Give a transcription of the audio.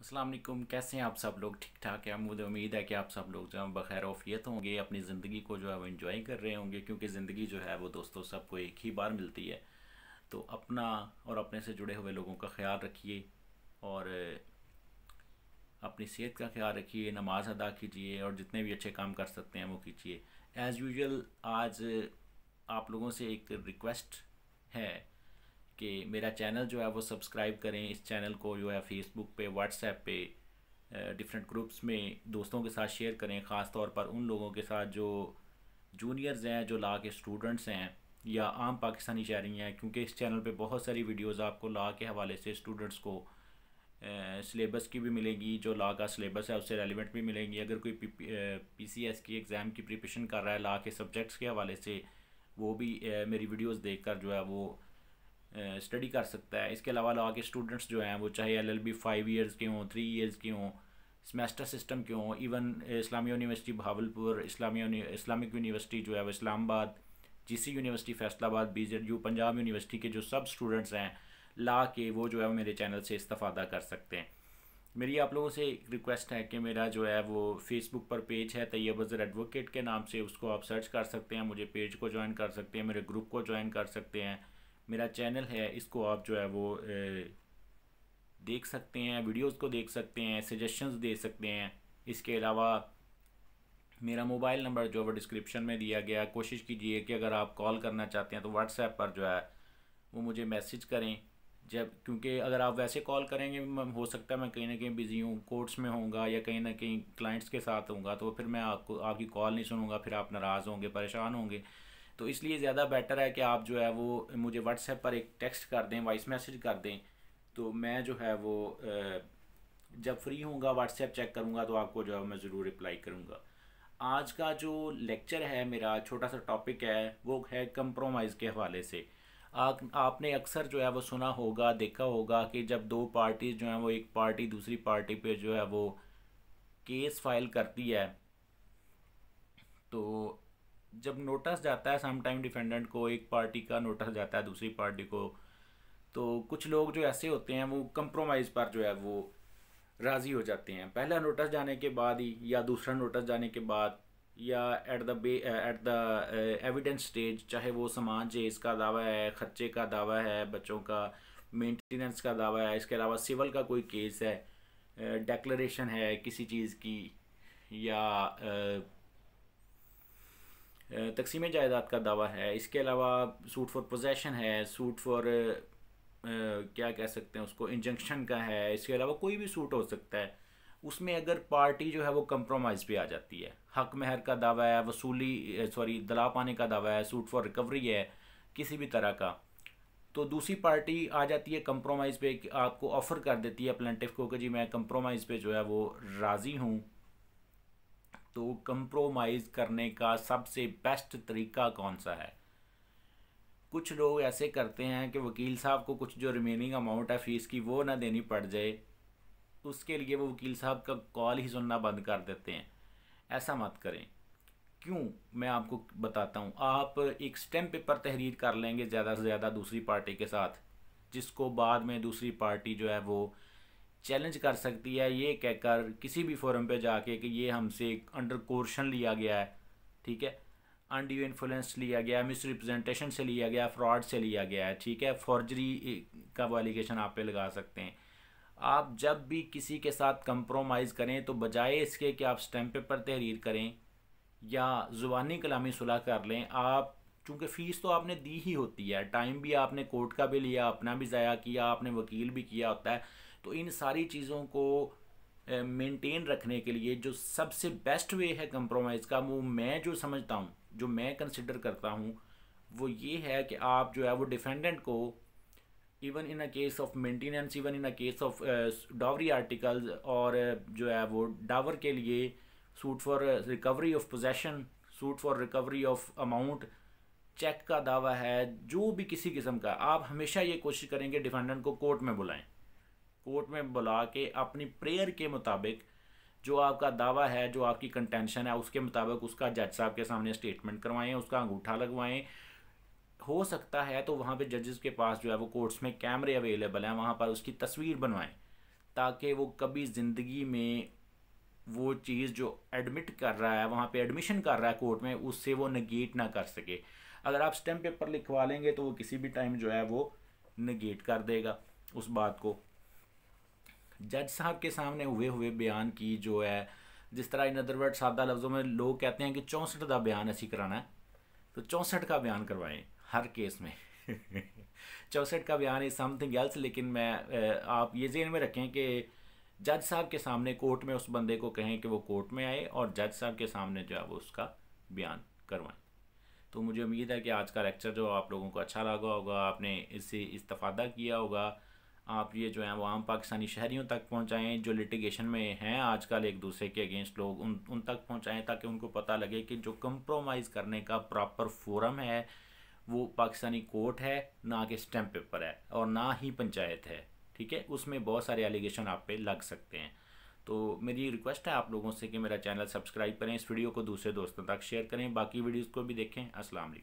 असलम कैसे हैं आप सब लोग ठीक ठाक हैं मुझे उम्मीद है कि आप सब लोग जो है बखैर ऑफियत होंगे अपनी ज़िंदगी को जो है वो इन्जॉय कर रहे होंगे क्योंकि ज़िंदगी जो है वो दोस्तों सबको एक ही बार मिलती है तो अपना और अपने से जुड़े हुए लोगों का ख्याल रखिए और अपनी सेहत का ख्याल रखिए नमाज अदा कीजिए और जितने भी अच्छे काम कर सकते हैं वो कीजिए एज़ यूजल आज आप लोगों से एक रिक्वेस्ट है कि मेरा चैनल जो है वो सब्सक्राइब करें इस चैनल को जो है फेसबुक पे व्हाट्सएप पे डिफरेंट ग्रुप्स में दोस्तों के साथ शेयर करें ख़ास तौर पर उन लोगों के साथ जो जूनियर्स हैं जो ला के स्टूडेंट्स हैं या आम पाकिस्तानी शहरी हैं क्योंकि इस चैनल पे बहुत सारी वीडियोस आपको ला के हवाले से स्टूडेंट्स को सिलेबस की भी मिलेगी जो ला का सिलेबस है उससे रेलिवेंट भी मिलेंगी अगर कोई पी सी एस की एग्ज़ाम की प्रिपरेशन कर रहा है ला के सब्जेक्ट्स के हवाले से वो भी मेरी वीडियोज़ देख जो है वो स्टडी कर सकता है इसके अलावा लगा के स्टूडेंट्स जो हैं वो चाहे L L B five years के हों थ्री ईयर्स के हों सेमेस्टर सिस्टम के हों even Islami university Bahawalpur Islami Islamic university जो है वो Islamabad GC university Faisalabad B Z U Punjab university के जो सब स्टूडेंट्स हैं ला के वो जो है वो मेरे चैनल से इस्तफ़ादा कर सकते हैं मेरी आप लोगों से एक रिक्वेस्ट है कि मेरा जो है वो फेसबुक पर पेज है तैयब अजर एडवोकेट के नाम से उसको आप सर्च कर सकते हैं मुझे पेज को ज्वाइन कर सकते हैं मेरे ग्रुप को ज्वाइन कर सकते हैं मेरा चैनल है इसको आप जो है वो देख सकते हैं वीडियोस को देख सकते हैं सजेशंस दे सकते हैं इसके अलावा मेरा मोबाइल नंबर जो है वो डिस्क्रिप्शन में दिया गया कोशिश कीजिए कि अगर आप कॉल करना चाहते हैं तो व्हाट्सएप पर जो है वो मुझे मैसेज करें जब क्योंकि अगर आप वैसे कॉल करेंगे हो सकता है मैं कहीं ना कहीं बिज़ी हूँ कोर्ट्स में होऊंगा या कहीं ना कहीं क्लाइंट्स के साथ होऊंगा तो फिर मैं आपको आपकी कॉल नहीं सुनूंगा फिर आप नाराज़ होंगे परेशान होंगे तो इसलिए ज़्यादा बेटर है कि आप जो है वो मुझे व्हाट्सएप पर एक टेक्स्ट कर दें वॉइस मैसेज कर दें तो मैं जो है वो जब फ्री होऊंगा व्हाट्सएप चेक करूंगा तो आपको जो है मैं ज़रूर रिप्लाई करूंगा आज का जो लेक्चर है मेरा छोटा सा टॉपिक है वो है कंप्रोमाइज़ के हवाले से आ, आपने अक्सर जो है वो सुना होगा देखा होगा कि जब दो पार्टी जो हैं वो एक पार्टी दूसरी पार्टी पे जो है वो केस फाइल करती है तो जब नोटिस जाता है समटाइम डिफेंडेंट को एक पार्टी का नोटिस जाता है दूसरी पार्टी को तो कुछ लोग जो ऐसे होते हैं वो कंप्रोमाइज़ पर जो है वो राज़ी हो जाते हैं पहला नोटिस जाने के बाद ही या दूसरा नोटिस जाने के बाद या at the bay at the evidence stage चाहे वो सामान जेज का दावा है खर्चे का दावा है बच्चों का मेंटेनेंस का दावा है इसके अलावा सिविल का कोई केस है डेक्लरेशन uh, है किसी चीज़ की या uh, तकसीम जायदाद का दावा है इसके अलावा सूट फॉर पोजेसन है सूट फॉर क्या कह सकते हैं उसको इंजंक्शन का है इसके अलावा कोई भी सूट हो सकता है उसमें अगर पार्टी जो है वो कंप्रोमाइज़ भी आ जाती है हक महर का दावा है वसूली सॉरी दला पाने का दावा है सूट फॉर रिकवरी है किसी भी तरह का तो दूसरी पार्टी आ जाती है कंप्रोमाइज़ पे आपको ऑफ़र कर देती है प्लेंटिफ को कि जी मैं कंप्रोमाइज़ पे जो है वो राज़ी हूँ तो कंप्रोमाइज़ करने का सबसे बेस्ट तरीका कौन सा है कुछ लोग ऐसे करते हैं कि वकील साहब को कुछ जो रिमेनिंग अमाउंट है फ़ीस की वो ना देनी पड़ जाए उसके लिए वो वकील साहब का कॉल ही सुनना बंद कर देते हैं ऐसा मत करें क्यों मैं आपको बताता हूँ आप एक स्टेम पेपर तहरीर कर लेंगे ज़्यादा से ज़्यादा दूसरी पार्टी के साथ जिसको बाद में दूसरी पार्टी जो है वो चैलेंज कर सकती है ये कहकर किसी भी फोरम पे जाके कि ये हमसे अंडर कोर्शन लिया गया है ठीक है अनड्यू इन्फ्लुएंस लिया गया मिस रिप्रेजेंटेशन से लिया गया फ्रॉड से लिया गया है ठीक है फॉर्जरी का वो एलिगेशन आप पे लगा सकते हैं आप जब भी किसी के साथ कंप्रोमाइज़ करें तो बजाय इसके कि आप स्टैम्प पेपर तहरीर करें या ज़ुबानी कलामी सुलह कर लें आप चूँकि फ़ीस तो आपने दी ही होती है टाइम भी आपने कोर्ट का भी लिया अपना भी ज़ाया किया आपने वकील भी किया होता है तो इन सारी चीज़ों को मेंटेन रखने के लिए जो सबसे बेस्ट वे है कंप्रोमाइज़ का वो मैं जो समझता हूँ जो मैं कंसिडर करता हूँ वो ये है कि आप जो है वो डिफेंडेंट को even in a case of maintenance even in a case of dowry article और जो है वो डावर के लिए suit for recovery of possession suit for recovery of amount cheque का दावा है जो भी किसी किस्म का आप हमेशा ये कोशिश करेंगे डिफेंडेंट को कोर्ट में बुलाएं कोर्ट में बुला के अपनी प्रेयर के मुताबिक जो आपका दावा है जो आपकी कंटेंशन है उसके मुताबिक उसका जज साहब के सामने स्टेटमेंट करवाएं उसका अंगूठा लगवाएं हो सकता है तो वहाँ पे जजेस के पास जो है वो कोर्ट्स में कैमरे अवेलेबल हैं वहाँ पर उसकी तस्वीर बनवाएं ताकि वो कभी ज़िंदगी में वो चीज़ जो एडमिट कर रहा है वहाँ पे एडमिशन कर रहा है कोर्ट में उससे वो नगेट ना कर सके अगर आप स्टैम्प पेपर लिखवा लेंगे तो वो किसी भी टाइम जो है वो नगेट कर देगा उस बात को जज साहब के सामने हुए हुए बयान की जो है जिस तरह इन अदरवर्ड सादा लफ्ज़ों में लोग कहते हैं कि चौंसठ का बयान ऐसी कराना है तो चौंसठ का बयान करवाएं हर केस में चौंसठ का बयान इज़ समथिंग एल्स लेकिन मैं आप ये जेन में रखें कि जज साहब के सामने कोर्ट में उस बंदे को कहें कि वो कोर्ट में आए और जज साहब के सामने जो है वो उसका बयान करवाएं तो मुझे उम्मीद है कि आज का लेक्चर जो आप लोगों को अच्छा लगा होगा आपने इससे इस्तफ़ादा किया होगा आप ये जो है वो आम पाकिस्तानी शहरीों तक पहुँचाएँ जो लिटिगेशन में हैं आजकल एक दूसरे के अगेंस्ट लोग उन उन तक पहुँचाएँ ताकि उनको पता लगे कि जो कंप्रोमाइज़ करने का प्रॉपर फोरम है वो पाकिस्तानी कोर्ट है ना कि स्टैम्प पेपर है और ना ही पंचायत है ठीक है उसमें बहुत सारे एलिगेशन आप पे लग सकते हैं तो मेरी रिक्वेस्ट है आप लोगों से कि मेरा चैनल सब्सक्राइब करें इस वीडियो को दूसरे दोस्तों तक शेयर करें बाकी वीडियोज़ को भी देखें असलम